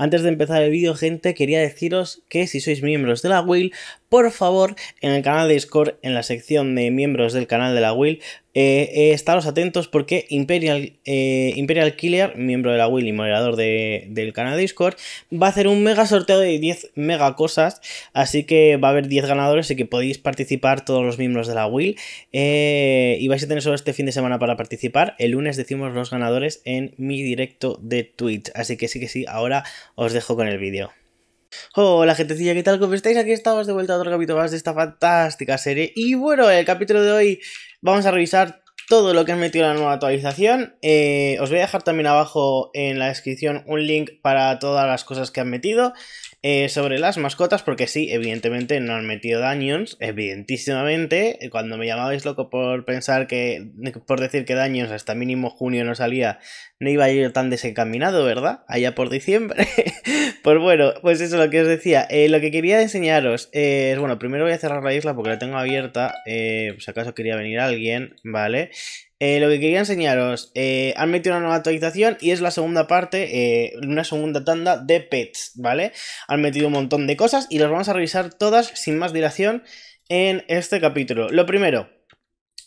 Antes de empezar el vídeo, gente, quería deciros que si sois miembros de la Will, por favor, en el canal de Discord, en la sección de miembros del canal de la Will... Eh, eh, estaros atentos porque Imperial, eh, Imperial Killer, miembro de la Will y moderador del canal de Discord, va a hacer un mega sorteo de 10 mega cosas. Así que va a haber 10 ganadores y que podéis participar todos los miembros de la Will. Eh, y vais a tener solo este fin de semana para participar. El lunes decimos los ganadores en mi directo de Twitch. Así que sí que sí, ahora os dejo con el vídeo. Hola gentecilla, ¿qué tal? ¿Cómo estáis? Aquí estamos de vuelta a otro capítulo más de esta fantástica serie. Y bueno, el capítulo de hoy Vamos a revisar todo lo que han metido en la nueva actualización. Eh, os voy a dejar también abajo en la descripción un link para todas las cosas que han metido. Eh, sobre las mascotas, porque sí, evidentemente no han metido daños evidentísimamente. Eh, cuando me llamabais loco por pensar que, por decir que daños hasta mínimo junio no salía, no iba a ir tan desencaminado, ¿verdad? Allá por diciembre. pues bueno, pues eso es lo que os decía. Eh, lo que quería enseñaros es, bueno, primero voy a cerrar la isla porque la tengo abierta, si si acaso quería venir alguien, ¿vale? Eh, lo que quería enseñaros, eh, han metido una nueva actualización y es la segunda parte, eh, una segunda tanda de pets, ¿vale? Han metido un montón de cosas y las vamos a revisar todas sin más dilación en este capítulo. Lo primero,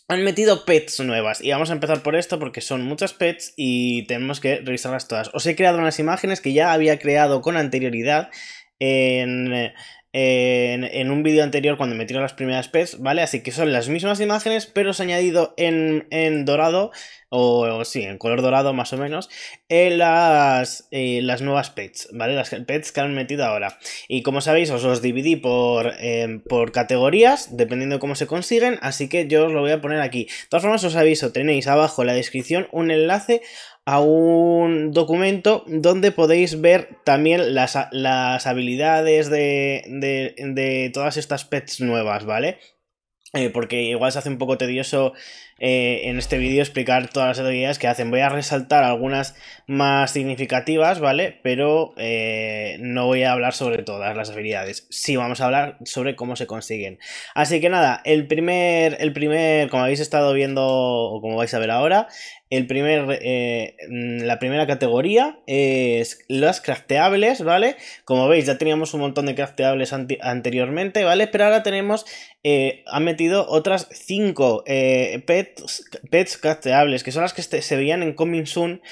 han metido pets nuevas y vamos a empezar por esto porque son muchas pets y tenemos que revisarlas todas. Os he creado unas imágenes que ya había creado con anterioridad en, en, un vídeo anterior cuando metieron las primeras pets, ¿vale? Así que son las mismas imágenes, pero se ha añadido en, en dorado, o, sí, en color dorado más o menos, en las, eh, las nuevas pets, ¿vale? Las pets que han metido ahora. Y como sabéis, os los dividí por, em, por categorías, dependiendo de cómo se consiguen, así que yo os lo voy a poner aquí. De todas formas, os aviso, tenéis abajo en la descripción un enlace a un documento donde podéis ver también las, habilidades de, de, de, todas estas pets nuevas, ¿vale? Eh, porque igual se hace un poco tedioso eh, en este vídeo explicar todas las habilidades que hacen. Voy a resaltar algunas más significativas, ¿vale? Pero eh, no voy a hablar sobre todas las habilidades. Sí, vamos a hablar sobre cómo se consiguen. Así que nada, el primer, el primer como habéis estado viendo o como vais a ver ahora, el primer, eh, la primera categoría es las crafteables, ¿vale? Como veis, ya teníamos un montón de crafteables anteriormente, ¿vale? Pero ahora tenemos, ha eh, han metido otras 5 eh, pets, pets crafteables, que son las que se veían en Coming Soon.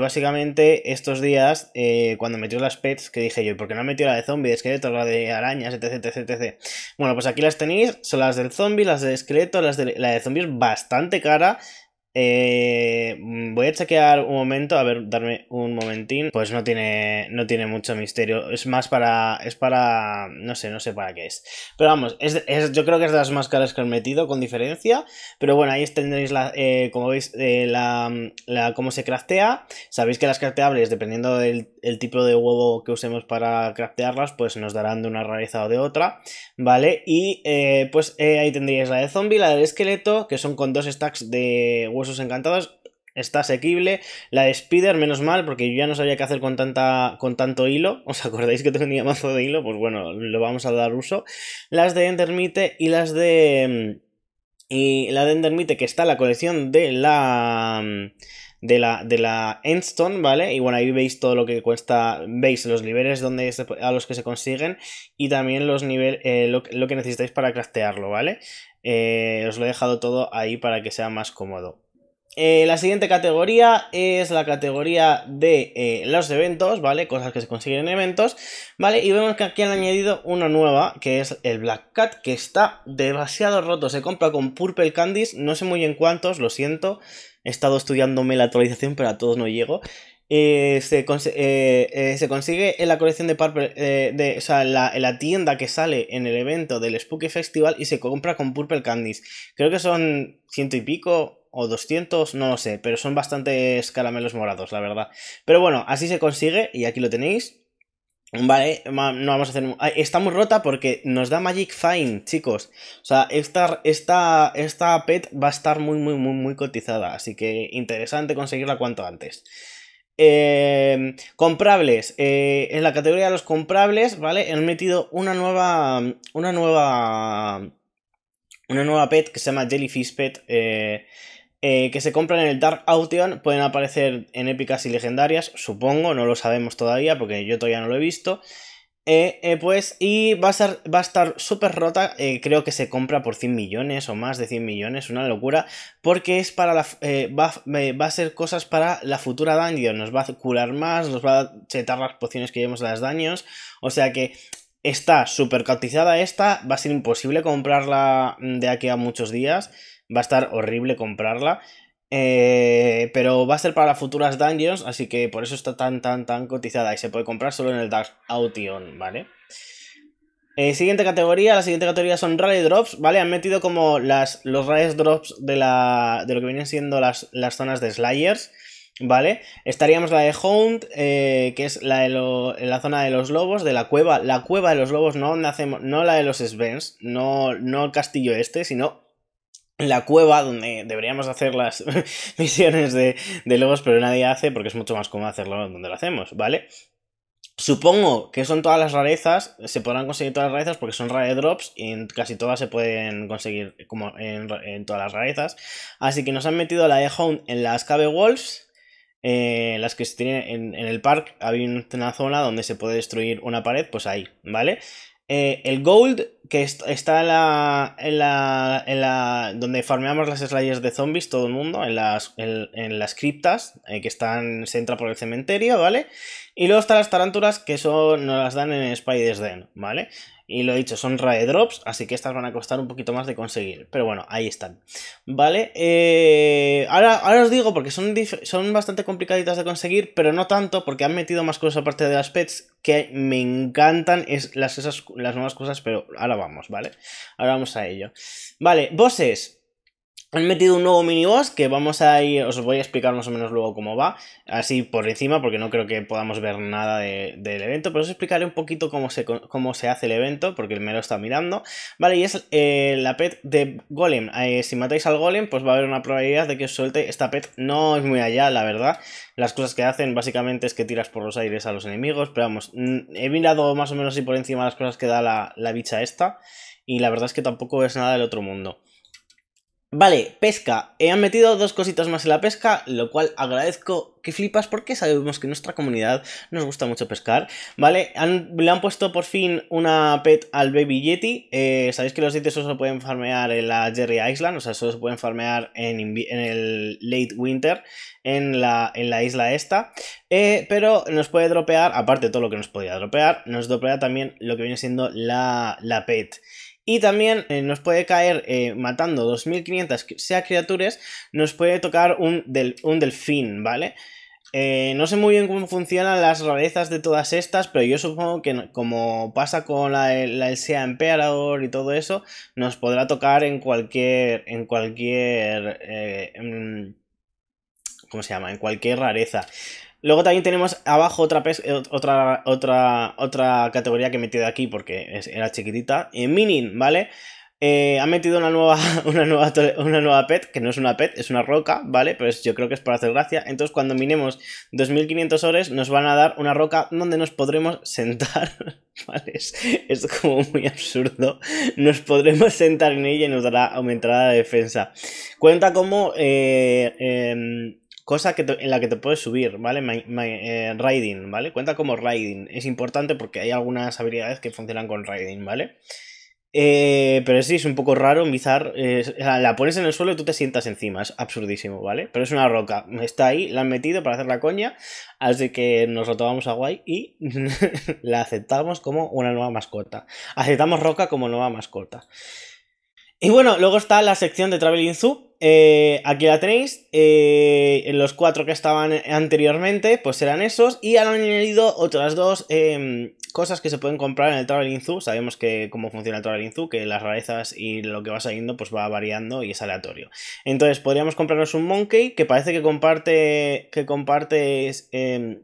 básicamente estos días cuando metió las pets que dije yo, ¿por qué no ha metido la de zombie, de esqueleto, la de arañas, etc, etc, etc? Bueno, pues aquí las tenéis, son las del zombie, las del esqueleto, las de, la de zombie es bastante cara, eh, mm, voy a chequear un momento, a ver, darme un momentín. Pues no tiene, no tiene mucho misterio. Es más para, es para, no sé, no sé para qué es. Pero vamos, yo creo que es de las máscaras caras que han metido, con diferencia. Pero bueno, ahí tendréis la, eh, como veis, eh, la, cómo se craftea. Sabéis que las crafteables, dependiendo del tipo de huevo que usemos para craftearlas, pues nos darán de una rareza o de otra, ¿vale? Y pues ahí tendríais la de zombie, la del esqueleto, que son con dos stacks de huevo pues Encantados está asequible. La de Spider, menos mal, porque yo ya no sabía qué hacer con, tanta, con tanto hilo. ¿Os acordáis que tenía mazo de hilo? Pues bueno, lo vamos a dar uso. Las de Endermite y las de... Mm, y la de Endermite, que está la colección de la... Mm, de la, de la Endstone, ¿vale? Y bueno, ahí veis todo lo que cuesta, veis los niveles donde a los que se consiguen y también los nivel eh, lo, que necesitáis para craftearlo, ¿vale? Eh, os lo he dejado todo ahí para que sea más cómodo. Eh, la siguiente categoría es la categoría de eh, los eventos, ¿vale? Cosas que se consiguen en eventos, ¿vale? Y vemos que aquí han añadido una nueva, que es el Black Cat, que está demasiado roto. Se compra con Purple Candies, no sé muy en cuántos, lo siento. He estado estudiándome la actualización, pero a todos no llego. Eh, se, consigue en la colección de Purple, de, o sea, la, en la tienda que sale en el evento del Spooky Festival y se compra con Purple Candies. Creo que son ciento y pico, o 200, no lo sé, pero son bastantes caramelos morados, la verdad. Pero bueno, así se consigue y aquí lo tenéis. Vale, no vamos a hacer... Está muy rota porque nos da Magic Fine, chicos. O sea, esta, esta pet va a estar muy, muy, muy, muy cotizada. Así que interesante conseguirla cuanto antes. Em, comprables. Eh, en la categoría de los comprables, ¿vale? Han metido una nueva... Una nueva... Una nueva pet que se llama Jellyfish Pet. Eh, eh, que se compran en el Dark Auction pueden aparecer en épicas y legendarias, supongo, no lo sabemos todavía porque yo todavía no lo he visto. Eh, eh, pues, y va a, ser, va a estar súper rota, creo que se compra por 100 millones o más de 100 millones, una locura, porque es para la, va, va, a ser cosas para la futura dungeon, nos va a curar más, nos va a chetar las pociones que llevamos a las daños, o sea que está súper cotizada esta, va a ser imposible comprarla de aquí a muchos días, va a estar horrible comprarla. Eh, pero va a ser para futuras dungeons, así que por eso está tan, tan, tan cotizada y se puede comprar solo en el Dark Auction, ¿vale? Eh, siguiente categoría, la siguiente categoría son Rally Drops, ¿vale? Han metido como las, los Rally Drops de, la, de lo que vienen siendo las, zonas de Slayers, ¿vale? Estaríamos la de Hound, eh, que es la de la zona de los lobos, de la cueva, la cueva de los lobos, no, donde hacemos, no la de los Svens, no, no el castillo este, sino la cueva donde deberíamos hacer las misiones de, de logos, pero nadie hace porque es mucho más cómodo hacerlo donde lo hacemos, ¿vale? Supongo que son todas las rarezas, se podrán conseguir todas las rarezas porque son rare drops y casi todas se pueden conseguir como en, todas las rarezas. Así que nos han metido la de Hound en las Cave Wolves, eh, las que se tienen en, en el parque. Había una zona donde se puede destruir una pared, pues ahí, ¿vale? Eh, el gold, que está en la, en la, en la donde farmeamos las slayers de zombies, todo el mundo, en las, en, las criptas, eh, que están, se entra por el cementerio, ¿vale? Y luego están las tarántulas que son, nos las dan en Spider's Den, ¿vale? Y lo he dicho, son raedrops, Drops, así que estas van a costar un poquito más de conseguir. Pero bueno, ahí están. ¿Vale? Eh, ahora, ahora os digo, porque son, son bastante complicaditas de conseguir, pero no tanto, porque han metido más cosas aparte de las pets que me encantan es, las, las nuevas cosas, pero ahora vamos, ¿vale? Ahora vamos a ello. Vale, bosses. Han metido un nuevo miniboss que vamos a ir, os voy a explicar más o menos luego cómo va, así por encima, porque no creo que podamos ver nada del evento, pero os explicaré un poquito cómo se, cómo se hace el evento, porque me lo está mirando. Vale, y es eh, la pet de Golem. Eh, si matáis al Golem, pues va a haber una probabilidad de que os suelte. Esta pet no es muy allá, la verdad. Las cosas que hacen básicamente es que tiras por los aires a los enemigos, pero vamos, he mirado más o menos así por encima las cosas que da la, la bicha esta, y la verdad es que tampoco es nada del otro mundo. Vale, pesca. han metido dos cositas más en la pesca, lo cual agradezco que flipas porque sabemos que nuestra comunidad nos gusta mucho pescar. Vale, le han puesto por fin una pet al Baby Yeti. Eh, Sabéis que los Yeti solo se pueden farmear en la Jerry Island, o sea, solo se pueden farmear en, el late winter, en la, en la isla esta. Eh, pero nos puede dropear, aparte de todo lo que nos podía dropear, nos dropea también lo que viene siendo la, la pet. Y también eh, nos puede caer, eh, matando 2500 sea criaturas, nos puede tocar un, del, un delfín, ¿vale? Eh, no sé muy bien cómo funcionan las rarezas de todas estas, pero yo supongo que como pasa con la, la Elsea Emperador y todo eso, nos podrá tocar en cualquier. en cualquier. Eh, ¿Cómo se llama? En cualquier rareza. Luego también tenemos abajo otra, eh, otra, otra, otra categoría que he metido aquí porque era chiquitita. Minin, eh, mining, ¿vale? Eh, ha metido una nueva, una, nueva, una nueva pet, que no es una pet, es una roca, ¿vale? Pero yo creo que es para hacer gracia. Entonces, cuando minemos 2500 horas, nos van a dar una roca donde nos podremos sentar, ¿vale? Es, como muy absurdo. Nos podremos sentar en ella y nos dará aumentada de defensa. Cuenta como em, cosa que en la que te puedes subir, ¿vale? Eh, riding, ¿vale? Cuenta como riding. Es importante porque hay algunas habilidades que funcionan con riding, ¿vale? Eh, pero sí, es un poco raro, bizarro. la pones en el suelo y tú te sientas encima. Es absurdísimo, ¿vale? Pero es una roca. Está ahí, la han metido para hacer la coña. Así que nos lo tomamos a guay y la aceptamos como una nueva mascota. Aceptamos roca como nueva mascota. Y bueno, luego está la sección de Traveling Zoo eh, aquí la tenéis. Eh, los cuatro que estaban anteriormente, pues eran esos. Y han añadido otras dos em, cosas que se pueden comprar en el Traveling Zoo. Sabemos que cómo funciona el Traveling Zoo, que las rarezas y lo que va saliendo, pues va variando y es aleatorio. Entonces, podríamos comprarnos un Monkey que parece que comparte. que comparte em,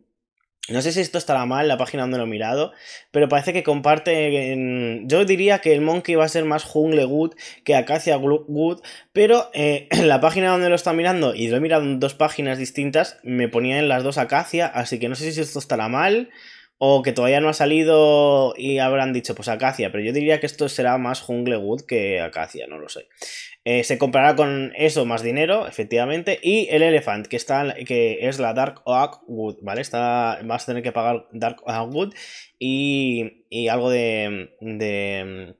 no sé si esto estará mal, la página donde lo he mirado, pero parece que comparte... Yo diría que el Monkey va a ser más Jungle good que Acacia Wood, pero en eh, la página donde lo está mirando, y lo he mirado en dos páginas distintas, me ponía en las dos Acacia, así que no sé si esto estará mal o que todavía no ha salido y habrán dicho pues Acacia, pero yo diría que esto será más Jungle good que Acacia, no lo sé. Eh, se comprará con eso más dinero, efectivamente. Y el Elephant, que, está, que es la Dark Oak Wood, ¿vale? Está, vas a tener que pagar Dark Oak Wood y, y algo de, de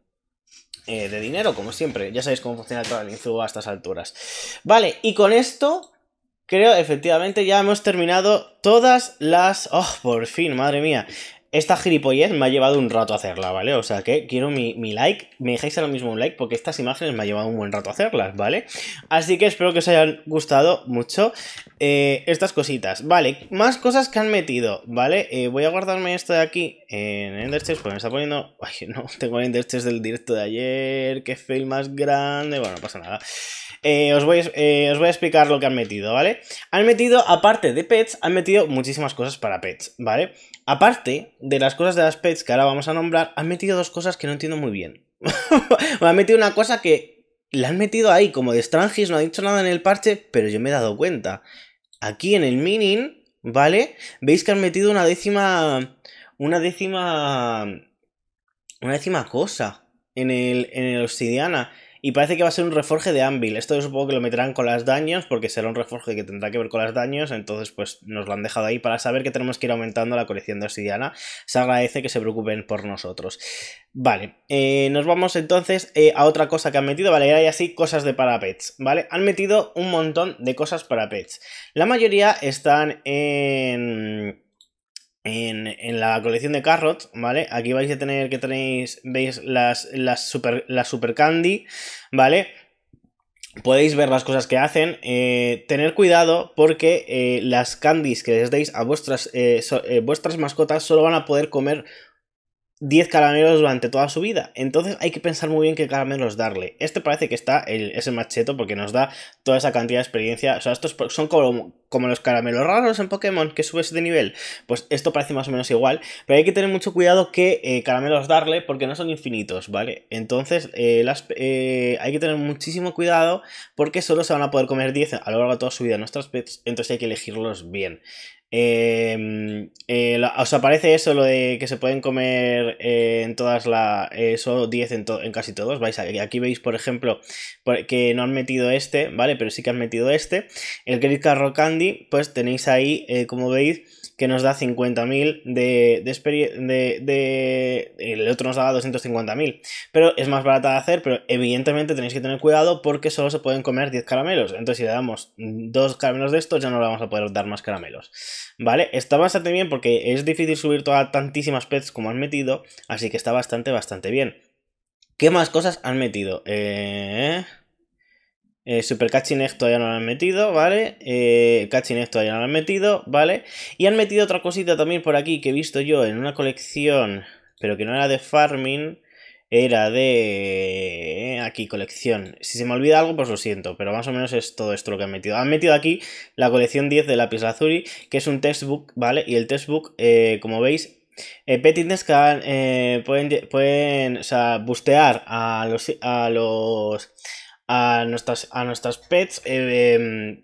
eh, dinero, como siempre. Ya sabéis cómo funciona el info a estas alturas. Vale, y con esto creo, efectivamente, ya hemos terminado todas las... ¡Oh, por fin, madre mía! Esta gilipollez me ha llevado un rato a hacerla, ¿vale? O sea que quiero mi, like, me dejáis ahora mismo un like porque estas imágenes me ha llevado un buen rato hacerlas, ¿vale? Así que espero que os hayan gustado mucho eh, estas cositas. Vale, más cosas que han metido, ¿vale? Eh, voy a guardarme esto de aquí en Enderchest porque me está poniendo... Ay, no, tengo el Enderchest del directo de ayer, qué fail más grande, bueno, no pasa nada. Eh, os, voy, os voy a explicar lo que han metido, ¿vale? Han metido, aparte de pets, han metido muchísimas cosas para pets, ¿vale? Aparte de las cosas de las pets que ahora vamos a nombrar, han metido dos cosas que no entiendo muy bien. me han metido una cosa que la han metido ahí, como de Strangis, no ha dicho nada en el parche, pero yo me he dado cuenta. Aquí en el Minin, ¿vale? Veis que han metido una décima. Una décima. Una décima cosa en el, en el Obsidiana. Y parece que va a ser un reforje de Anvil. Esto yo supongo que lo meterán con las daños, porque será un reforje que tendrá que ver con las daños. Entonces, pues nos lo han dejado ahí para saber que tenemos que ir aumentando la colección de obsidiana. Se agradece que se preocupen por nosotros. Vale, eh, nos vamos entonces eh, a otra cosa que han metido. Vale, hay así cosas de parapets. Vale, han metido un montón de cosas para pets. La mayoría están en en, la colección de Carrots, ¿vale? Aquí vais a tener que tenéis, veis las, super, las super Candy, ¿vale? Podéis ver las cosas que hacen. Eh, tener cuidado porque eh, las candies que les deis a vuestras, eh, vuestras mascotas solo van a poder comer 10 caramelos durante toda su vida. Entonces hay que pensar muy bien qué caramelos darle. Este parece que está el, ese macheto porque nos da toda esa cantidad de experiencia. O sea, estos son como, los caramelos raros en Pokémon que subes de nivel. Pues esto parece más o menos igual. Pero hay que tener mucho cuidado qué eh, caramelos darle porque no son infinitos, ¿vale? Entonces eh, eh, hay que tener muchísimo cuidado porque solo se van a poder comer 10 a lo largo de toda su vida nuestras Entonces hay que elegirlos bien. Em, eh, os aparece eso, lo de que se pueden comer eh, en todas las. 10 en, casi todos. Vais aquí, veis, por ejemplo, que no han metido este, ¿vale? Pero sí que han metido este. El Great Carro Candy, pues tenéis ahí, eh, como veis, que nos da 50.000 de, de, de, El otro nos da 250.000. Pero es más barata de hacer, pero evidentemente tenéis que tener cuidado porque solo se pueden comer 10 caramelos. Entonces, si le damos dos caramelos de estos, ya no le vamos a poder dar más caramelos. ¿vale? Está bastante bien porque es difícil subir todas tantísimas pets como han metido, así que está bastante, bastante bien. ¿Qué más cosas han metido? Eh... eh Super Catching esto ya no lo han metido, ¿vale? Eh, Catching Egg ya no lo han metido, ¿vale? Y han metido otra cosita también por aquí que he visto yo en una colección, pero que no era de farming era de... Eh, aquí, colección. Si se me olvida algo, pues lo siento, pero más o menos es todo esto lo que han metido. Han metido aquí la colección 10 de Lapis Lazuli, que es un textbook, ¿vale? Y el textbook, eh, como veis, eh, Petitness eh, pueden, pueden o sea, bustear a los... A los a nuestras, a nuestras pets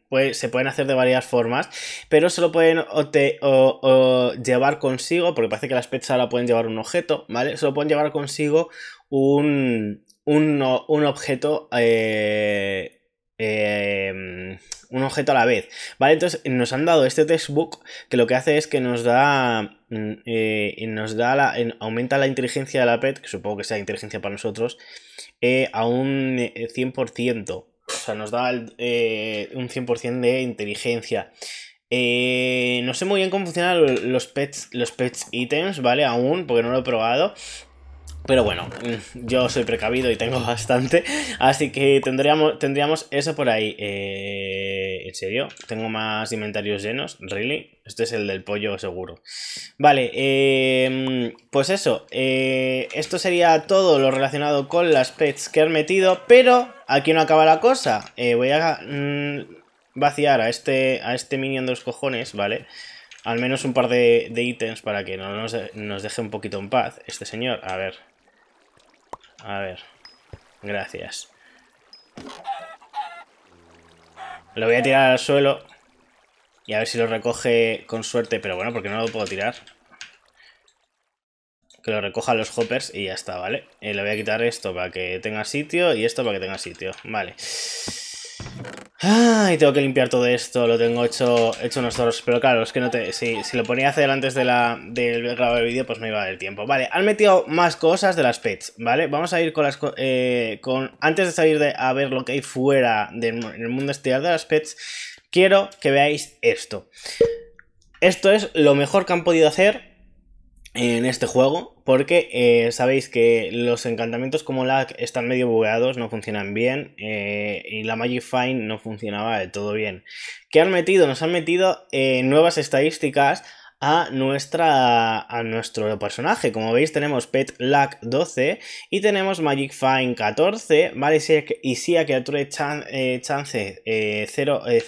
pues, se pueden hacer de varias formas, pero solo pueden llevar consigo, porque parece que las pets ahora pueden llevar un objeto, ¿vale? Solo pueden llevar consigo un, un, objeto eh, eh, un objeto a la vez. Vale, entonces nos han dado este textbook que lo que hace es que nos da. Mm, eh, nos da la, aumenta la inteligencia de la PET, que supongo que sea inteligencia para nosotros, a un 100%. O sea, nos da un 100% de inteligencia. no sé muy bien cómo funcionan los pets, los pets ítems, ¿vale? Aún, porque no lo he probado. Pero bueno, mm, yo soy precavido y tengo bastante. Así que tendríamos, tendríamos eso por ahí. Eh, ¿En serio? Tengo más inventarios llenos. ¿Really? Este es el del pollo seguro. Vale, eh, pues eso. Eh, esto sería todo lo relacionado con las pets que han metido. Pero aquí no acaba la cosa. voy a mm, vaciar a este, a este minion de los cojones, ¿vale? Al menos un par de, ítems para que no nos deje un poquito en paz este señor. A ver, a ver. Gracias. Lo voy a tirar al suelo. Y a ver si lo recoge con suerte. Pero bueno, porque no lo puedo tirar. Que lo recoja los hoppers y ya está, ¿vale? Eh, le voy a quitar esto para que tenga sitio y esto para que tenga sitio. Vale. Ay, tengo que limpiar todo esto, lo tengo hecho, hecho Pero claro, es que no si, lo ponía a hacer antes de, la, del grabar el vídeo, pues me iba a dar el tiempo. Vale, han metido más cosas de las pets, ¿vale? Vamos a ir con las... Eh, con, antes de salir de, a ver lo que hay fuera del mundo exterior de las pets, quiero que veáis esto. Esto es lo mejor que han podido hacer en este juego porque eh, sabéis que los encantamientos como lag están medio bugueados, no funcionan bien eh, y la Magic Find no funcionaba del todo bien. ¿Qué han metido? Nos han metido eh, nuevas estadísticas a, nuestra, a nuestro personaje. Como veis tenemos Pet Luck 12 y tenemos Magic Fine 14, ¿vale? Y si a criatura chan, eh, chance 0, eh, eh,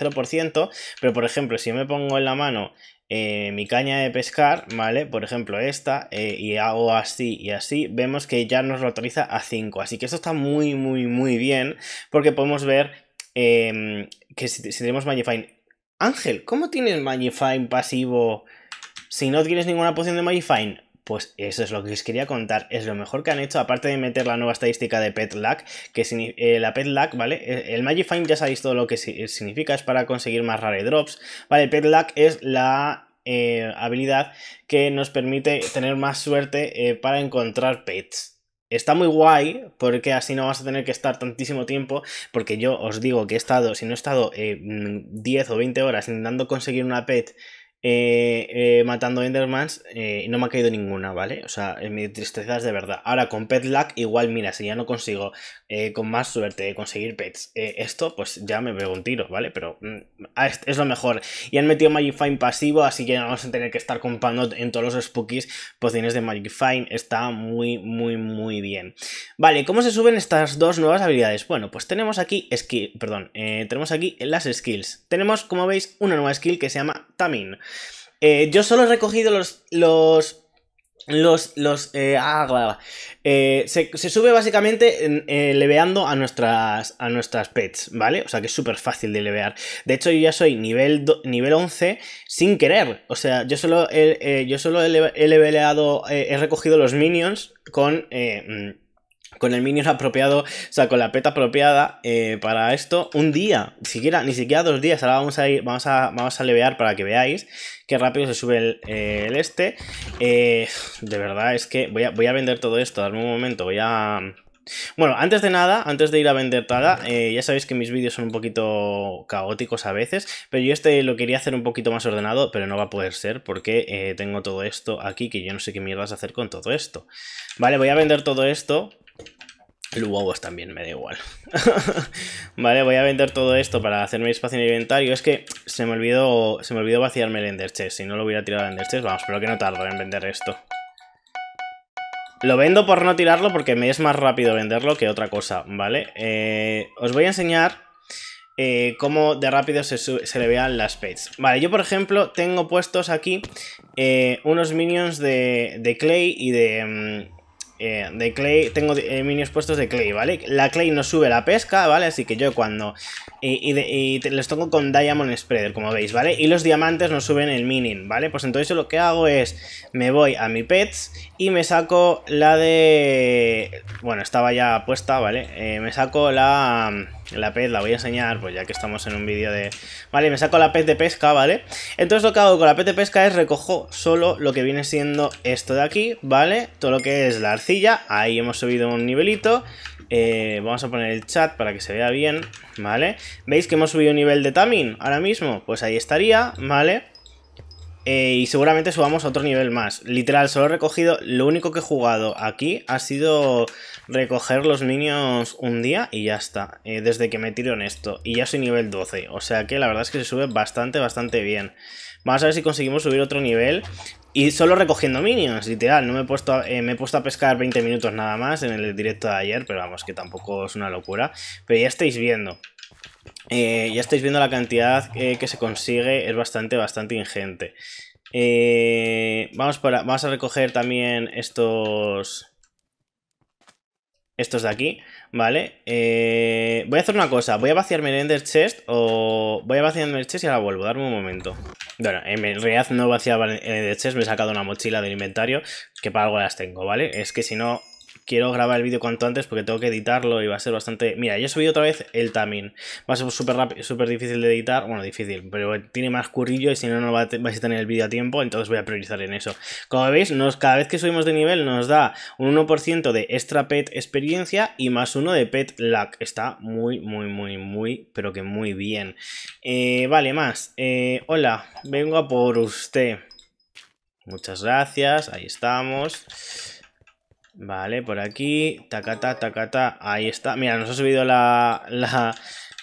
pero por ejemplo si me pongo en la mano mi caña de pescar, ¿vale? Por ejemplo esta, y hago así y así, vemos que ya nos lo autoriza a 5. Así que esto está muy, muy, muy bien, porque podemos ver em, que si, tenemos tenemos Magifine... Ángel, ¿cómo tienes Fine pasivo si no tienes ninguna poción de Magifine, pues eso es lo que os quería contar. Es lo mejor que han hecho, aparte de meter la nueva estadística de Pet Luck, que eh, la Pet Luck, ¿vale? El Magifine ya sabéis todo lo que significa, es para conseguir más rare drops. Vale, Pet Luck es la eh, habilidad que nos permite tener más suerte eh, para encontrar pets. Está muy guay porque así no vas a tener que estar tantísimo tiempo porque yo os digo que he estado, si no he estado 10 mm, o 20 horas intentando conseguir una pet eh, eh, matando Endermans eh, no me ha caído ninguna, ¿vale? O sea, mi tristeza es de verdad. Ahora con Pet Luck, igual, mira, si ya no consigo eh, con más suerte de conseguir pets, eh, esto pues ya me veo un tiro, ¿vale? Pero mm, ah, es, lo mejor. Y han metido Magifine pasivo, así que no vamos a tener que estar comprando en todos los spookies pociones pues, de Magifine. Está muy, muy, muy bien. Vale, ¿cómo se suben estas dos nuevas habilidades? Bueno, pues tenemos aquí skill, perdón, eh, tenemos aquí las skills. Tenemos, como veis, una nueva skill que se llama Tamin. yo solo he recogido los, los los, los, eh, ah, eh, se, se, sube básicamente eh, leveando a nuestras, a nuestras pets, ¿vale? O sea que es súper fácil de levear. De hecho, yo ya soy nivel, nivel 11 sin querer. O sea, yo solo eh, yo solo he, he eh, he recogido los minions con con el minion apropiado, o sea, con la peta apropiada eh, para esto, un día, siquiera, ni siquiera dos días, ahora vamos a ir, vamos a, vamos a levear para que veáis qué rápido se sube el, este, eh, de verdad es que voy a, voy a vender todo esto, darme un momento, voy a... Bueno, antes de nada, antes de ir a vender nada, eh, ya sabéis que mis vídeos son un poquito caóticos a veces, pero yo este lo quería hacer un poquito más ordenado, pero no va a poder ser porque tengo todo esto aquí que yo no sé qué mierdas hacer con todo esto. Vale, voy a vender todo esto huevos también, me da igual. vale, voy a vender todo esto para hacerme espacio en el inventario. Es que se me olvidó, se me olvidó vaciarme el Ender Chest. Si no lo hubiera tirado el Ender Chest, vamos, pero que no tardo en vender esto. Lo vendo por no tirarlo porque me es más rápido venderlo que otra cosa, ¿vale? Eh, os voy a enseñar eh, cómo de rápido se, le vean las pets. Vale, yo por ejemplo tengo puestos aquí eh, unos minions de, de clay y de... Mm, eh, de clay, tengo eh, minions puestos de clay, ¿vale? La clay no sube la pesca, ¿vale? Así que yo cuando... Y, los tengo con diamond spreader, como veis, ¿vale? Y los diamantes no suben el mining, ¿vale? Pues entonces lo que hago es, me voy a mi pets y me saco la de... Bueno, estaba ya puesta, ¿vale? Eh, me saco la la pez la voy a enseñar, pues ya que estamos en un vídeo de... Vale, me saco la pez de pesca, ¿vale? Entonces lo que hago con la pez de pesca es recojo solo lo que viene siendo esto de aquí, ¿vale? Todo lo que es la arcilla, ahí hemos subido un nivelito. Eh, vamos a poner el chat para que se vea bien, ¿vale? ¿Veis que hemos subido un nivel de Tamin ahora mismo? Pues ahí estaría, ¿vale? Eh, y seguramente subamos a otro nivel más. Literal, solo he recogido... Lo único que he jugado aquí ha sido recoger los minions un día y ya está, eh, desde que me tiro en esto, y ya soy nivel 12, o sea que la verdad es que se sube bastante, bastante bien. Vamos a ver si conseguimos subir otro nivel y solo recogiendo minions, literal, no me he puesto a, eh, me he puesto a pescar 20 minutos nada más en el directo de ayer, pero vamos, que tampoco es una locura, pero ya estáis viendo. Eh, ya estáis viendo la cantidad que se consigue, es bastante, bastante ingente. vamos, para, vamos a recoger también estos, estos de aquí, ¿vale? Eh, voy a hacer una cosa, voy a vaciarme el Ender Chest o... Voy a vaciarme el Chest y ahora vuelvo, darme un momento. Bueno, en realidad no vaciaba el Ender Chest, me he sacado una mochila del inventario, que para algo las tengo, ¿vale? Es que si no, quiero grabar el vídeo cuanto antes porque tengo que editarlo y va a ser bastante... Mira, ya he subido otra vez el Tamin. Va a ser súper rápido, súper difícil de editar. Bueno, difícil, pero tiene más currillo y si no, no vais a tener el vídeo a tiempo, entonces voy a priorizar en eso. Como veis, nos, cada vez que subimos de nivel nos da un 1% de extra pet experiencia y más uno de pet luck. Está muy, muy, muy, muy, pero que muy bien. Eh, vale, más. Eh, hola, vengo a por usted. Muchas gracias, ahí estamos. Vale, por aquí. Tacata, tacata. Ahí está. Mira, nos ha subido la, la,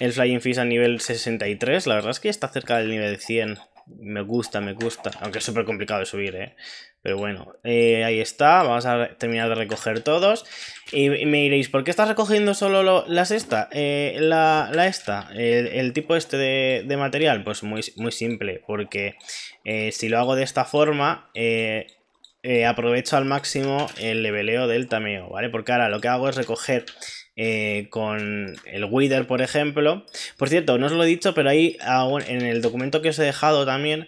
el Flying Fish a nivel 63. La verdad es que está cerca del nivel 100. Me gusta, me gusta. Aunque es súper complicado de subir, ¿eh? Pero bueno, eh, ahí está. Vamos a terminar de recoger todos. Y, me diréis, ¿por qué estás recogiendo solo la las eh, la, la, esta, el, tipo este de, material. Pues muy, muy simple, porque eh, si lo hago de esta forma eh, aprovecho al máximo el leveleo del tameo, ¿vale? Porque ahora lo que hago es recoger eh, con el Wither, por ejemplo. Por cierto, no os lo he dicho, pero ahí en el documento que os he dejado también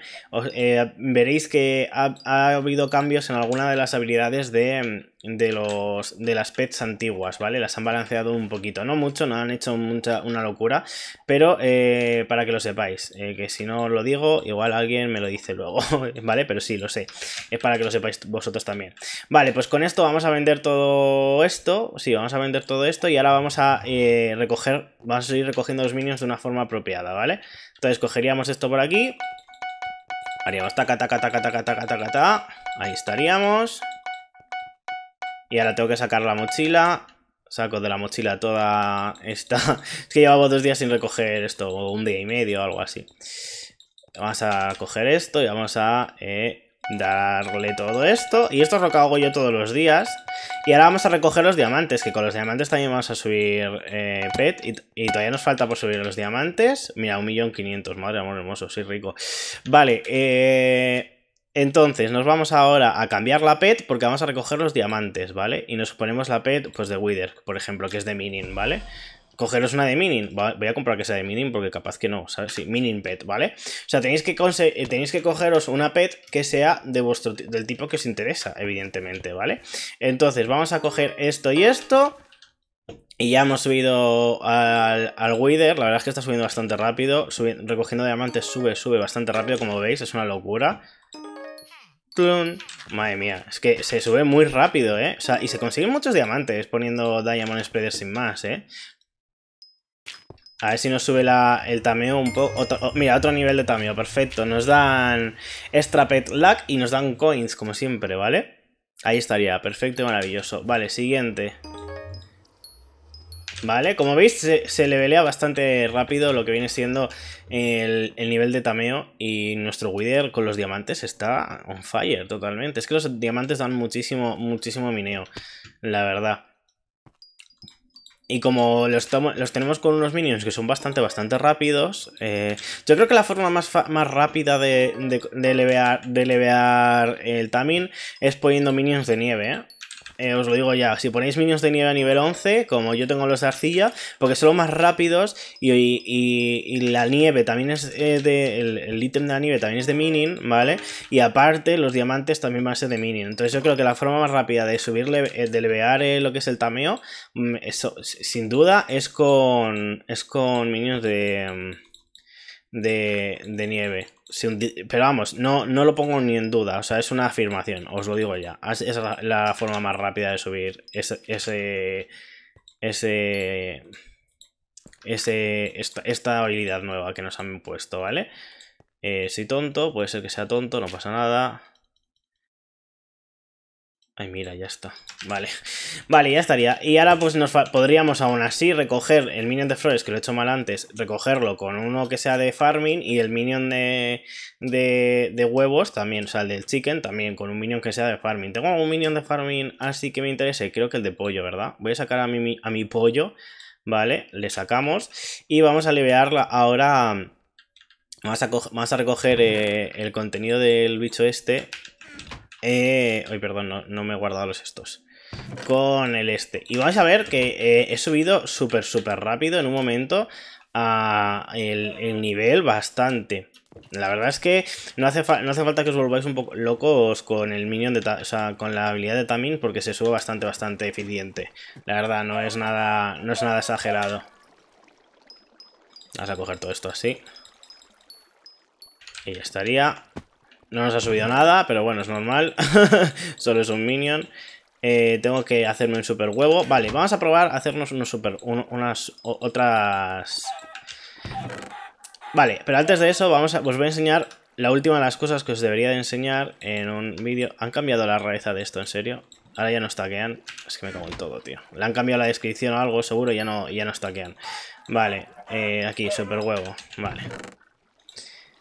eh, veréis que ha, ha, habido cambios en alguna de las habilidades de, de, los, de las pets antiguas, ¿vale? Las han balanceado un poquito, no mucho, no han hecho mucha, una locura, pero eh, para que lo sepáis, eh, que si no lo digo, igual alguien me lo dice luego, ¿vale? Pero sí, lo sé, es para que lo sepáis vosotros también. Vale, pues con esto vamos a vender todo esto, sí, vamos a vender todo esto y ahora vamos a eh, recoger, vamos a ir recogiendo los minions de una forma apropiada, ¿vale? Entonces cogeríamos esto por aquí, haríamos taca, taca, taca, taca, taca, taca, taca, ahí estaríamos... Y ahora tengo que sacar la mochila. Saco de la mochila toda esta... Es que llevaba dos días sin recoger esto, o un día y medio o algo así. Vamos a coger esto y vamos a eh, darle todo esto. Y esto es lo que hago yo todos los días. Y ahora vamos a recoger los diamantes, que con los diamantes también vamos a subir eh, pet. Y, todavía nos falta por subir los diamantes. Mira, un millón quinientos, madre amor hermoso, soy rico. Vale, eh... Entonces, nos vamos ahora a cambiar la pet porque vamos a recoger los diamantes, ¿vale? Y nos ponemos la pet, pues de Wither, por ejemplo, que es de Minin, ¿vale? cogeros una de Minin, Voy a comprar que sea de Minin, porque capaz que no, ¿sabes? Sí, Minin pet, ¿vale? O sea, tenéis que, eh, tenéis que cogeros una pet que sea de vuestro del tipo que os interesa, evidentemente, ¿vale? Entonces, vamos a coger esto y esto. Y ya hemos subido al, al Wither, la verdad es que está subiendo bastante rápido. recogiendo diamantes sube, sube bastante rápido, como veis, es una locura. Madre mía, es que se sube muy rápido, ¿eh? O sea, y se consiguen muchos diamantes poniendo Diamond Spreader sin más, ¿eh? A ver si nos sube el tameo un poco. Oh, mira, otro nivel de tameo, perfecto. Nos dan extra pet luck y nos dan coins, como siempre, ¿vale? Ahí estaría, perfecto y maravilloso. Vale, siguiente. ¿Vale? Como veis, se, le levelea bastante rápido lo que viene siendo el, nivel de tameo y nuestro Wither con los diamantes está on fire totalmente. Es que los diamantes dan muchísimo, muchísimo mineo, la verdad. Y como los, los tenemos con unos minions que son bastante, bastante rápidos, eh, yo creo que la forma más, más rápida de, de, elevar, de el Tamin es poniendo minions de nieve, ¿eh? Eh, os lo digo ya, si ponéis minions de nieve a nivel 11, como yo tengo los de arcilla, porque son los más rápidos y, y, la nieve también es eh, de... El ítem de la nieve también es de mining, ¿vale? Y aparte los diamantes también van a ser de mining. Entonces yo creo que la forma más rápida de subirle, eh, de levear lo que es el tameo, mm, eso, sin duda, es con, es con minions de... Mm, de, nieve. Pero vamos, no, no lo pongo ni en duda, o sea, es una afirmación, os lo digo ya. Es, la, forma más rápida de subir ese... ese, ese, esta, habilidad nueva que nos han puesto, ¿vale? Eh, si tonto, puede ser que sea tonto, no pasa nada. Ay, mira, ya está. Vale. Vale, ya estaría. Y ahora pues nos podríamos aún así recoger el minion de flores, que lo he hecho mal antes, recogerlo con uno que sea de farming y el minion de, de, huevos también, o sea, el del chicken también, con un minion que sea de farming. Tengo un minion de farming así que me interese, creo que el de pollo, ¿verdad? Voy a sacar a mi, a mi pollo, ¿vale? Le sacamos y vamos a liberarla ahora... Mm, vamos a, a recoger eh, el contenido del bicho este eh, hoy, perdón, no, me he guardado los estos. Con el este. Y vais a ver que eh, he subido súper, súper rápido en un momento a el, nivel bastante. La verdad es que no hace, falta que os volváis un poco locos con el minion de o sea, con la habilidad de Tamin porque se sube bastante, bastante eficiente. La verdad, no es nada, no es nada exagerado. Vamos a coger todo esto así. Y ya estaría. No nos ha subido nada, pero bueno, es normal. Solo es un minion. Eh, tengo que hacerme un super huevo. Vale, vamos a probar hacernos unos super... unas otras... Vale, pero antes de eso vamos a, os voy a enseñar la última de las cosas que os debería de enseñar en un vídeo. ¿Han cambiado la raza de esto, en serio? Ahora ya no stackean. Es que me cago en todo, tío. Le han cambiado la descripción o algo, seguro, ya no, ya no stackean. Vale, eh, aquí, super huevo. Vale.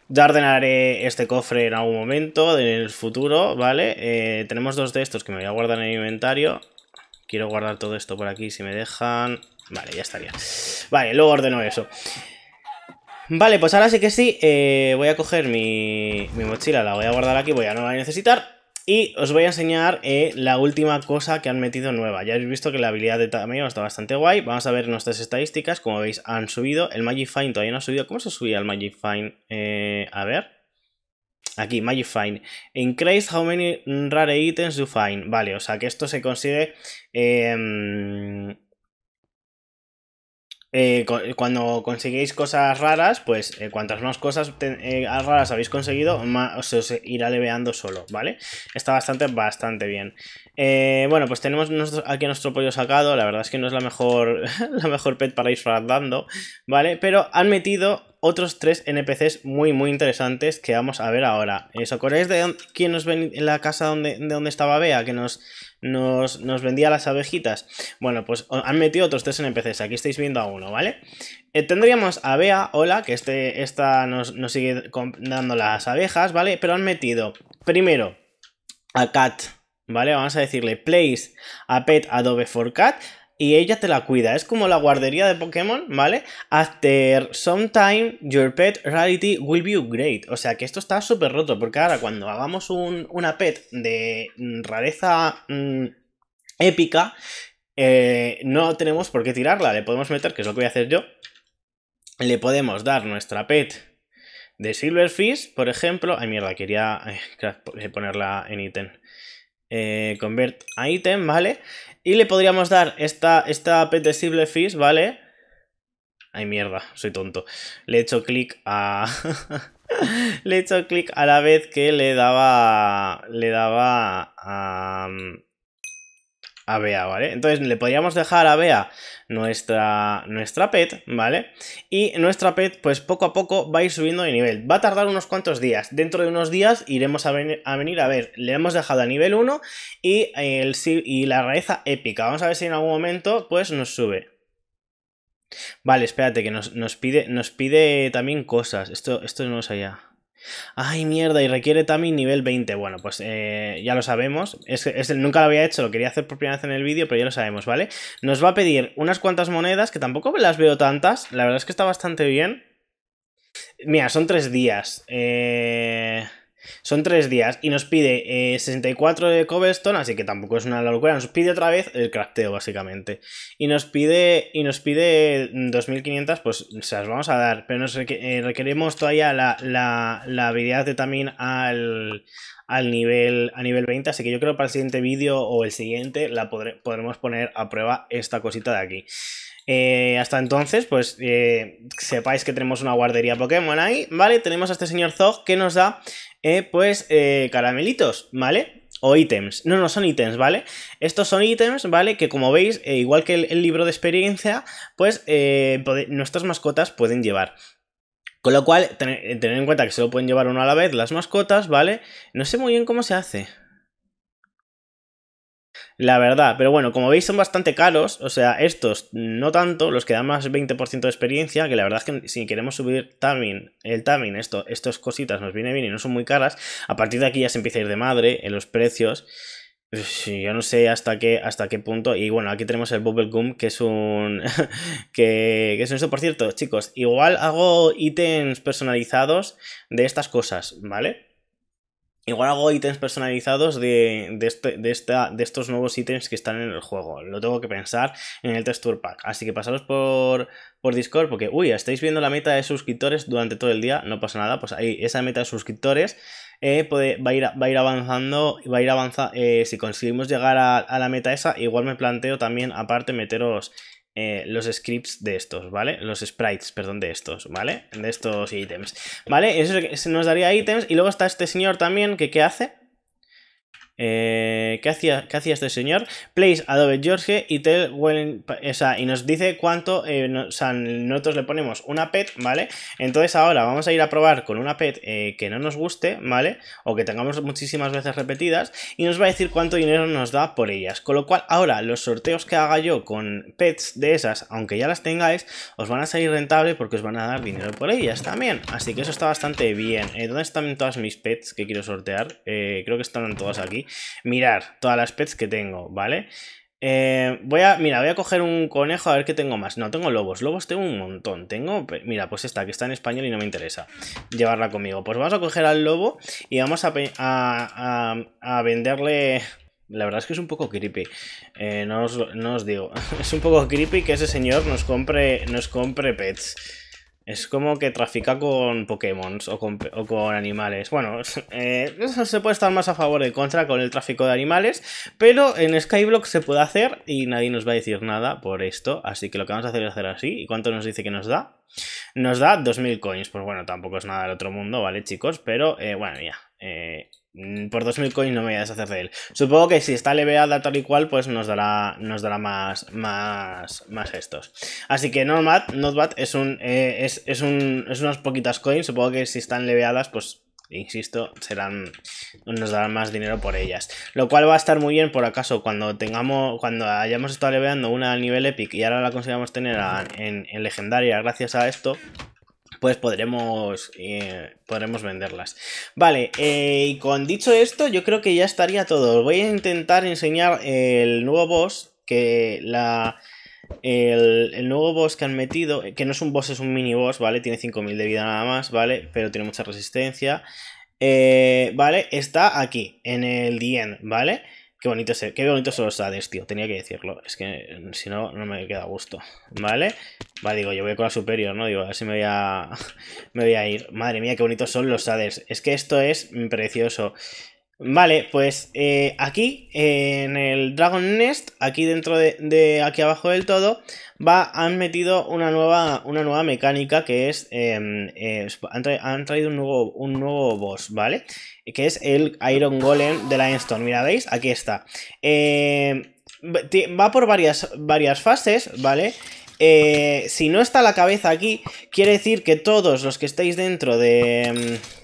Ya ordenaré este cofre en algún momento, en el futuro, ¿vale? Eh, tenemos dos de estos que me voy a guardar en el inventario. Quiero guardar todo esto por aquí, si me dejan... Vale, ya estaría. Vale, luego ordeno eso. Vale, pues ahora sí que sí, eh, voy a coger mi, mi mochila, la voy a guardar aquí, voy a no la necesitar. Y os voy a enseñar eh, la última cosa que han metido nueva. Ya habéis visto que la habilidad de tamaño está bastante guay. Vamos a ver nuestras estadísticas. Como veis, han subido. El Magifine todavía no ha subido. ¿Cómo se subía el Magifine? Eh, a ver. Aquí, Magic Find. Increase how many rare items you find. Vale, o sea que esto se consigue... Eh, eh, cuando conseguís cosas raras, pues eh, cuantas más cosas eh, raras habéis conseguido, más os irá leveando solo, ¿vale? Está bastante, bastante bien. bueno, pues tenemos aquí nuestro pollo sacado, la verdad es que no es la mejor, la mejor pet para ir randando, ¿vale? Pero han metido otros tres NPCs muy, muy interesantes que vamos a ver ahora. Eh, ¿Os acordáis de quién nos ven en la casa donde, de donde estaba Bea? Que nos, nos, vendía las abejitas. Bueno, pues han metido otros tres NPCs. Aquí estáis viendo a uno, ¿vale? Eh, tendríamos a Bea, hola, que este, esta nos, nos sigue dando las abejas, ¿vale? Pero han metido, primero, a Cat, ¿vale? Vamos a decirle, place a pet adobe for cat y ella te la cuida. Es como la guardería de Pokémon, ¿vale? After some time, your pet rarity will be great. O sea que esto está súper roto, porque ahora cuando hagamos un, una pet de rareza mm, épica, eh, no tenemos por qué tirarla. Le podemos meter, que es lo que voy a hacer yo, le podemos dar nuestra pet de Silverfish, por ejemplo. Ay, mierda, quería eh, ponerla en ítem. Eh, convert a ítem, ¿vale? Y le podríamos dar esta, esta apetecible fish, ¿vale? Ay, mierda, soy tonto. Le he hecho clic a... le he hecho clic a la vez que le daba... Le daba... a... Mm, a ¿vale? Entonces le podríamos dejar a Bea nuestra, nuestra pet, ¿vale? Y nuestra pet, pues poco a poco va a ir subiendo de nivel. Va a tardar unos cuantos días. Dentro de unos días iremos a, venir a ver. Le hemos dejado a nivel 1 y, el, y la rareza épica. Vamos a ver si en algún momento, pues nos sube. Vale, espérate, que nos, pide, nos pide también cosas. Esto, esto no lo allá. Ay, mierda, y requiere también nivel 20. Bueno, pues eh, ya lo sabemos. Es, nunca lo había hecho, lo quería hacer por primera vez en el vídeo, pero ya lo sabemos, ¿vale? Nos va a pedir unas cuantas monedas, que tampoco las veo tantas. La verdad es que está bastante bien. Mira, son tres días. Eh... Son tres días y nos pide 64 eh, de cobblestone, así que tampoco es una locura. Nos pide otra vez el crafteo, básicamente. Y nos pide, y nos pide 2500, pues se las vamos a dar. Pero nos eh, requerimos todavía la, habilidad de también al, nivel, a nivel 20, así que yo creo que para el siguiente vídeo o el siguiente la podremos poner a prueba esta cosita de aquí. Eh, hasta entonces, pues eh, sepáis que tenemos una guardería Pokémon ahí, ¿vale? Tenemos a este señor Zog que nos da, eh, pues, caramelitos, ¿vale? O ítems. No, no son ítems, ¿vale? Estos son ítems, ¿vale? Que como veis, igual que el, libro de experiencia, pues nuestras mascotas pueden llevar. Con lo cual, tener en cuenta que solo pueden llevar uno a la vez las mascotas, ¿vale? No sé muy bien cómo se hace la verdad. Pero bueno, como veis son bastante caros, o sea, estos no tanto, los que dan más 20% de experiencia, que la verdad es que si queremos subir también el timing, esto, estas cositas nos viene bien y no son muy caras, a partir de aquí ya se empieza a ir de madre en los precios. Yo no sé hasta qué, hasta qué punto. Y bueno, aquí tenemos el Bubblegum, que es un. que, es eso, Por cierto, chicos, igual hago ítems personalizados de estas cosas, ¿vale? Igual hago ítems personalizados este, de, esta, de, estos nuevos ítems que están en el juego. Lo tengo que pensar en el Texture Pack. Así que pasaros por, Discord porque, uy, estáis viendo la meta de suscriptores durante todo el día. No pasa nada, pues ahí esa meta de suscriptores eh, va, a ir, a avanzando. Va a ir avanzando. Eh, si conseguimos llegar a la meta esa, igual me planteo también, aparte, meteros eh, los scripts de estos, ¿vale? Los sprites, perdón, de estos, ¿vale? De estos ítems, ¿vale? Eso, se nos daría ítems. Y luego está este señor también que ¿qué hace? Eh, ¿qué, hacía, ¿Qué hacía este señor? Place Adobe George y Tell y nos dice cuánto, eh, nosotros le ponemos una pet, ¿vale? Entonces ahora vamos a ir a probar con una pet eh, que no nos guste, ¿vale? O que tengamos muchísimas veces repetidas y nos va a decir cuánto dinero nos da por ellas. Con lo cual, ahora los sorteos que haga yo con pets de esas, aunque ya las tengáis, os van a salir rentables porque os van a dar dinero por ellas también. Así que eso está bastante bien. ¿Dónde están todas mis pets que quiero sortear? creo que están todas aquí mirar todas las pets que tengo, ¿vale? Eh, voy a, mira, voy a coger un conejo a ver qué tengo más. No, tengo lobos. Lobos tengo un montón. Tengo, mira, pues esta que está en español y no me interesa llevarla conmigo. Pues vamos a coger al lobo y vamos a, venderle... La verdad es que es un poco creepy. Eh, no, os, no os digo. es un poco creepy que ese señor nos compre, nos compre pets. Es como que trafica con Pokémon o con, animales. Bueno, eh, eso se puede estar más a favor de contra con el tráfico de animales, pero en Skyblock se puede hacer y nadie nos va a decir nada por esto. Así que lo que vamos a hacer es hacer así. ¿Y cuánto nos dice que nos da? Nos da 2.000 coins. Pues bueno, tampoco es nada del otro mundo, ¿vale, chicos? Pero eh, bueno, ya. Eh, Mm, por 2000 coins no me voy a deshacer de él. Supongo que si está leveada tal y cual, pues nos dará, nos dará más, más, más estos. Así que Nomad, Notbat es un, eh, es, un, es unas poquitas coins. Supongo que si están leveadas, pues insisto, serán nos darán más dinero por ellas. Lo cual va a estar muy bien por acaso cuando tengamos cuando hayamos estado leveando una al nivel epic y ahora la consigamos tener en, en legendaria gracias a esto, pues podremos, eh, podremos venderlas. Vale, eh, y con dicho esto, yo creo que ya estaría todo. Voy a intentar enseñar el nuevo boss, que la... El, nuevo boss que han metido, que no es un boss, es un mini boss, ¿vale? Tiene 5000 de vida nada más, ¿vale? Pero tiene mucha resistencia. Eh, ¿Vale? Está aquí, en el Dien, ¿vale? Qué bonitos qué son los ADES, tío. Tenía que decirlo. Es que mm, si no, no me queda gusto. ¿Vale? Va, digo, yo voy con la superior, ¿no? Digo, a ver si me voy a, me voy a ir. Madre mía, qué bonitos son los ADES. Es que esto es precioso. Vale, pues eh, aquí, en el Dragon Nest, aquí dentro de, aquí abajo del todo, va, han metido una nueva, una nueva mecánica que es, em, eh, han, traído un nuevo, un nuevo boss, ¿vale? que es el Iron Golem de Limestone. Mira, ¿veis? Aquí está. Eh, va por varias, varias fases, ¿vale? Eh, si no está la cabeza aquí, quiere decir que todos los que estéis dentro de... Mm,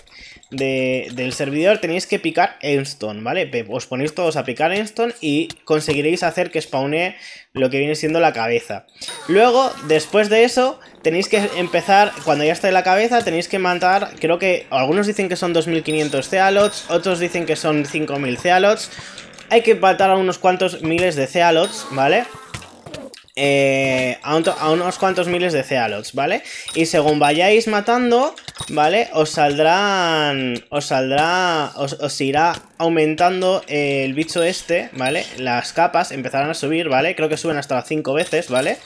del servidor tenéis que picar Enstone, ¿vale? Os ponéis todos a picar Enstone y conseguiréis hacer que spawnee lo que viene siendo la cabeza. Luego, después de eso, tenéis que empezar, cuando ya está en la cabeza, tenéis que matar, creo que algunos dicen que son 2500 cealots, otros dicen que son 5000 cealots. Hay que matar a unos cuantos miles de cealots, ¿vale? vale eh, a, a, unos cuantos miles de cealots, ¿vale? Y según vayáis matando, ¿vale? Os saldrán, os saldrá, os, irá aumentando el bicho este, ¿vale? Las capas empezarán a subir, ¿vale? Creo que suben hasta 5 veces, ¿vale?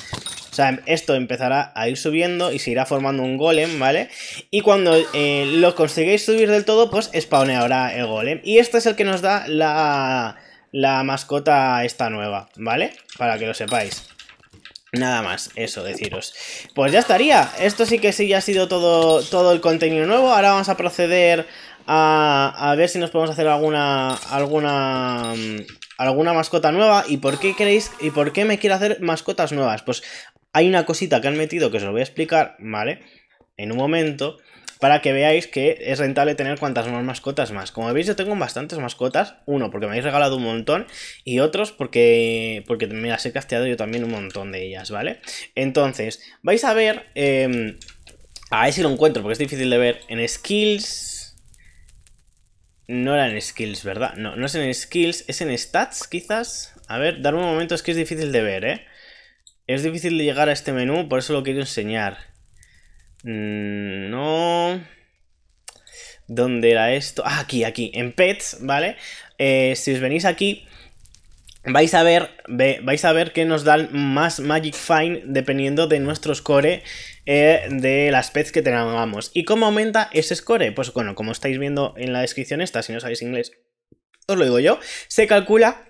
O sea, esto empezará a ir subiendo y se irá formando un golem, ¿vale? Y cuando eh, lo consigáis subir del todo, pues spawneará el golem. Y este es el que nos da la, la mascota esta nueva, ¿vale? Para que lo sepáis. Nada más, eso deciros. Pues ya estaría. Esto sí que sí ya ha sido todo, todo el contenido nuevo. Ahora vamos a proceder a, a ver si nos podemos hacer alguna alguna mm, alguna mascota nueva. ¿Y por qué queréis y por qué me quiero hacer mascotas nuevas? Pues hay una cosita que han metido que os lo voy a explicar, ¿vale? En un momento para que veáis que es rentable tener cuantas más mascotas más. Como veis, yo tengo bastantes mascotas. Uno, porque me habéis regalado un montón. Y otros, porque, porque me las he casteado yo también un montón de ellas, ¿vale? Entonces, vais a ver... Em, a ver si lo encuentro, porque es difícil de ver. En skills... No era en skills, ¿verdad? No, no es en skills, es en stats, quizás. A ver, darme un momento, es que es difícil de ver, ¿eh? Es difícil de llegar a este menú, por eso lo quiero enseñar. Mm, no. ¿Dónde era esto? Ah, aquí, aquí. En Pets, ¿vale? Eh, si os venís aquí, vais a ver, vais a ver que nos dan más Magic Fine dependiendo de nuestro score eh, de las pets que tengamos. ¿Y cómo aumenta ese score? Pues bueno, como estáis viendo en la descripción esta, si no sabéis inglés, os lo digo yo, se calcula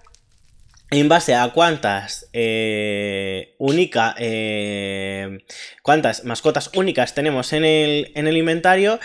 en base a cuántas eh, única, eh, cuántas mascotas únicas tenemos en el, en el inventario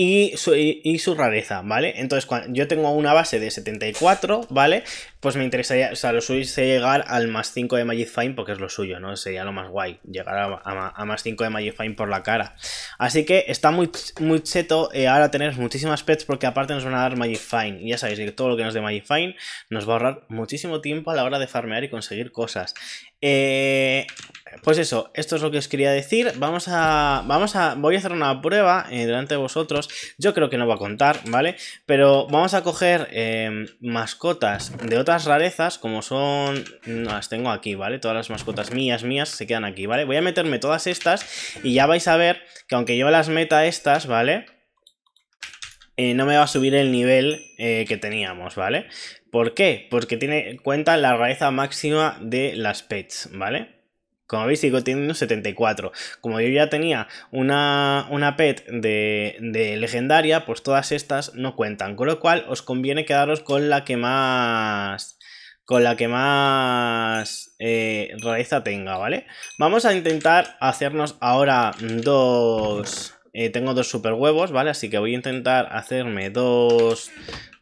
y su, rareza, ¿vale? Entonces, cuando yo tengo una base de 74, ¿vale? Pues me interesaría, o sea, lo suyo llegar al más 5 de Magic Fine porque es lo suyo, ¿no? Sería lo más guay, llegar a, más 5 de Magic Fine por la cara. Así que está muy, muy cheto eh, ahora tener muchísimas pets porque aparte nos van a dar Magic Fine. Y ya sabéis que todo lo que nos dé Magic Fine nos va a ahorrar muchísimo tiempo a la hora de farmear y conseguir cosas. Eh, pues eso, esto es lo que os quería decir. Vamos a. Vamos a. Voy a hacer una prueba eh, delante de vosotros. Yo creo que no va a contar, ¿vale? Pero vamos a coger em, mascotas de otras rarezas, como son. Mm, las tengo aquí, ¿vale? Todas las mascotas mías, mías, se quedan aquí, ¿vale? Voy a meterme todas estas y ya vais a ver que aunque yo las meta estas, ¿vale? vale eh, no me va a subir el nivel eh, que teníamos, ¿vale? ¿Por qué? Porque tiene cuenta la rareza máxima de las pets, ¿vale? Como veis sigo teniendo 74. Como yo ya tenía una, pet de, de, legendaria, pues todas estas no cuentan. Con lo cual os conviene quedaros con la que más... Con la que más eh, rareza tenga, ¿vale? Vamos a intentar hacernos ahora dos eh, tengo dos super huevos, ¿vale? Así que voy a intentar hacerme dos,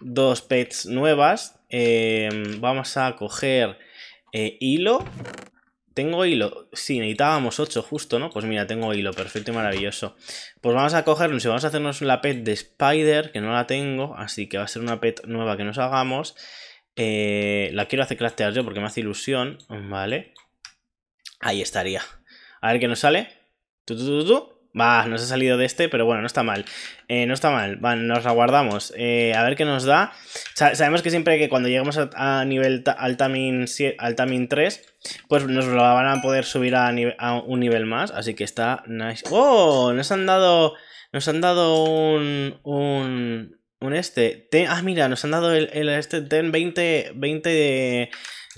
dos pets nuevas. Eh, vamos a coger eh, hilo. Tengo hilo. Sí, necesitábamos 8 justo, ¿no? Pues mira, tengo hilo, perfecto y maravilloso. Pues vamos a cogernos y vamos a hacernos la pet de Spider, que no la tengo, así que va a ser una pet nueva que nos hagamos. la quiero hacer craftear yo porque me hace ilusión, ¿vale? Ahí estaría. A ver qué nos sale. Tu, Va, nos ha salido de este, pero bueno, no está mal. Eh, no está mal. nos aguardamos eh, a ver qué nos da. sabemos que siempre que cuando lleguemos a, a nivel Altamin, Altamin 3, pues nos lo van a poder subir a, un nivel más. Así que está nice. ¡Oh! Nos han dado. Nos han dado un. Un. Un este. ah, mira, nos han dado el, este. Ten 20. 20 de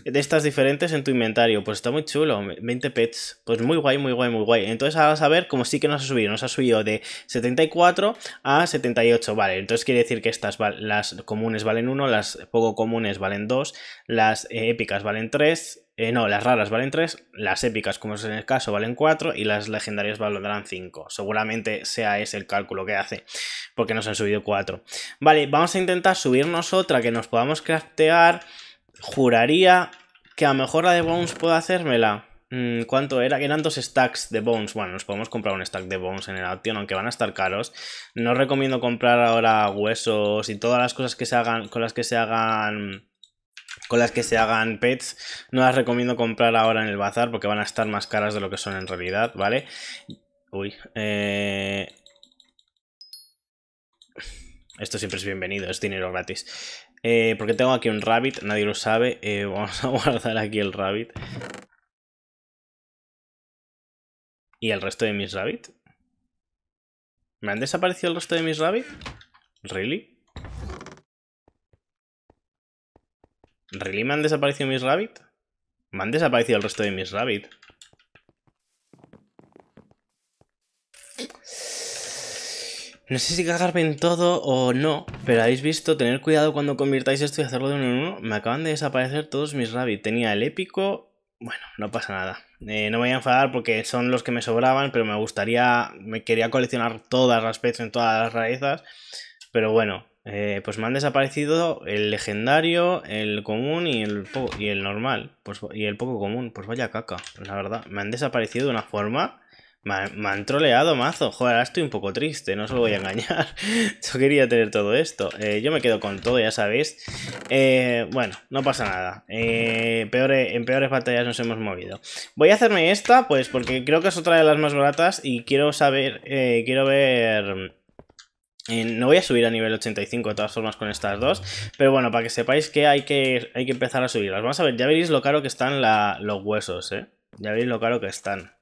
de estas diferentes en tu inventario. Pues está muy chulo, 20 pets. Pues muy guay, muy guay, muy guay. Entonces ahora vas a ver cómo sí que nos ha subido. Nos ha subido de 74 a 78, vale. Entonces quiere decir que estas las comunes valen 1, las poco comunes valen 2, las eh, épicas valen 3, eh, no, las raras valen 3, las épicas, como es en el caso, valen 4 y las legendarias valdrán 5. Seguramente sea ese el cálculo que hace, porque nos han subido 4. Vale, vamos a intentar subirnos otra que nos podamos craftear. Juraría que a lo mejor la de Bones puedo hacérmela. Mm, ¿Cuánto era? Eran dos stacks de Bones. Bueno, nos podemos comprar un stack de Bones en el auction aunque van a estar caros. No recomiendo comprar ahora huesos y todas las cosas que se hagan con las que se hagan con las que se hagan pets, no las recomiendo comprar ahora en el bazar porque van a estar más caras de lo que son en realidad, ¿vale? Uy, eh, Esto siempre es bienvenido, es dinero gratis. Eh, porque tengo aquí un rabbit, nadie lo sabe. Eh, vamos a guardar aquí el rabbit. ¿Y el resto de mis rabbit? ¿Me han desaparecido el resto de mis rabbits? ¿Really? ¿Really me han desaparecido mis rabbits? Me han desaparecido el resto de mis rabbit. No sé si cagarme en todo o no, pero habéis visto, tener cuidado cuando convirtáis esto y hacerlo de uno en uno. Me acaban de desaparecer todos mis rabbits. Tenía el épico... Bueno, no pasa nada. Eh, no me voy a enfadar porque son los que me sobraban, pero me gustaría... Me quería coleccionar todas las peces en todas las raíces. Pero bueno, eh, pues me han desaparecido el legendario, el común y el, y el normal. Pues, y el poco común. Pues vaya caca, la verdad. Me han desaparecido de una forma me han, troleado mazo. Joder, estoy un poco triste, no os lo voy a engañar. Yo quería tener todo esto. Eh, yo me quedo con todo, ya sabéis. Eh, bueno, no pasa nada. Eh, en peores batallas nos hemos movido. Voy a hacerme esta, pues, porque creo que es otra de las más baratas y quiero saber, quiero ver... Mm, no voy a subir a nivel 85 de todas formas con estas dos, pero bueno, para que sepáis que hay que, hay que empezar a subirlas. Vamos a ver, ya veréis lo caro que están los huesos, ¿eh? Ya veréis lo caro que están.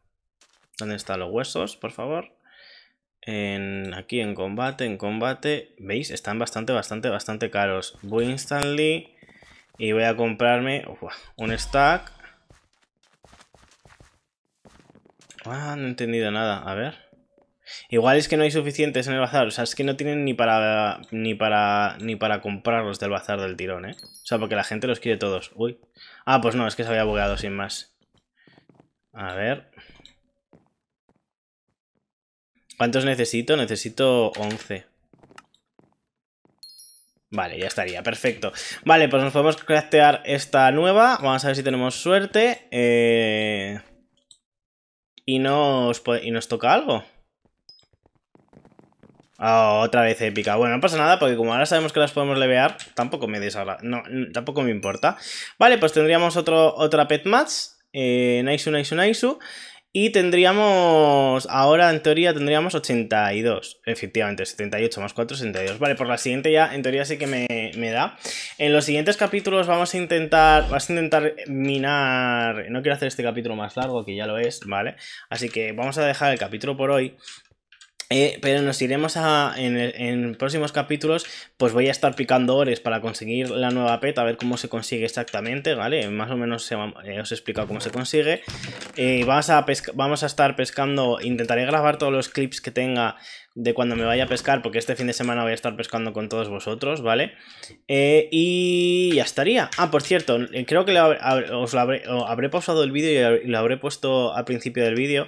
¿Dónde están los huesos, por favor? aquí en combate, en combate. ¿Veis? Están bastante, bastante, bastante caros. Voy instantly y voy a comprarme un stack. Ah, no he entendido nada. A ver. Igual es que no hay suficientes en el bazar. O sea, es que no tienen ni para ni para ni para comprarlos del bazar del tirón, ¿eh? O sea, porque la gente los quiere todos. Uy. Ah, pues no, es que se había bugueado sin más. A ver. ¿Cuántos necesito? Necesito 11. Vale, ya estaría, perfecto. Vale, pues nos podemos craftear esta nueva. Vamos a ver si tenemos suerte. Eh, y, nos nos toca algo. Oh, otra vez épica. Bueno, no pasa nada porque como ahora sabemos que las podemos levear, tampoco me desagrada. tampoco me importa. Vale, pues tendríamos otro, otra pet match. Eh, Naisu, Naisu, Naisu. Y tendríamos, ahora en teoría tendríamos 82, efectivamente, 78 más 4, 62. Vale, por la siguiente ya en teoría sí que me, me da. En los siguientes capítulos vamos a intentar, vas a intentar minar, no quiero hacer este capítulo más largo que ya lo es, ¿vale? Así que vamos a dejar el capítulo por hoy eh, pero nos iremos a. En, próximos capítulos, pues voy a estar picando horas para conseguir la nueva PET. a ver cómo se consigue exactamente, ¿vale? Más o menos eh, os he explicado cómo se consigue. Eh, vamos, a vamos a estar pescando. Intentaré grabar todos los clips que tenga de cuando me vaya a pescar, porque este fin de semana voy a estar pescando con todos vosotros, ¿vale? y ya estaría. Ah, por cierto, creo que os habré, habré pausado el vídeo y lo habré puesto al principio del vídeo,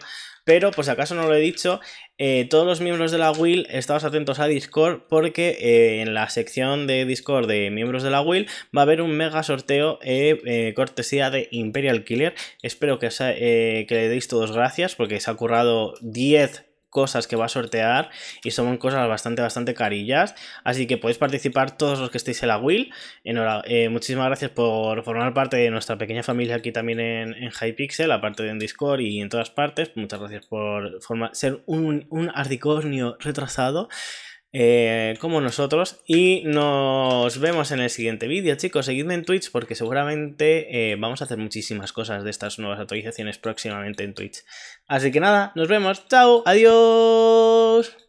pero, pues acaso no lo he dicho, eh, todos los miembros de la Will, estados atentos a Discord porque eh, en la sección de Discord de miembros de la Will va a haber un mega sorteo eh, cortesía de Imperial Killer. Espero que, que le deis todos gracias porque se ha currado 10 cosas que va a sortear y son cosas bastante, bastante carillas. Así que podéis participar todos los que estéis en la Will. enhorabuena, eh, muchísimas gracias por formar parte de nuestra pequeña familia aquí también en, Hypixel, aparte de en Discord y en todas partes. Muchas gracias por formar, ser un, un retrasado. Eh, como nosotros. Y nos vemos en el siguiente vídeo, chicos. Seguidme en Twitch porque seguramente eh, vamos a hacer muchísimas cosas de estas nuevas actualizaciones próximamente en Twitch. Así que nada, nos vemos. Chao, adiós.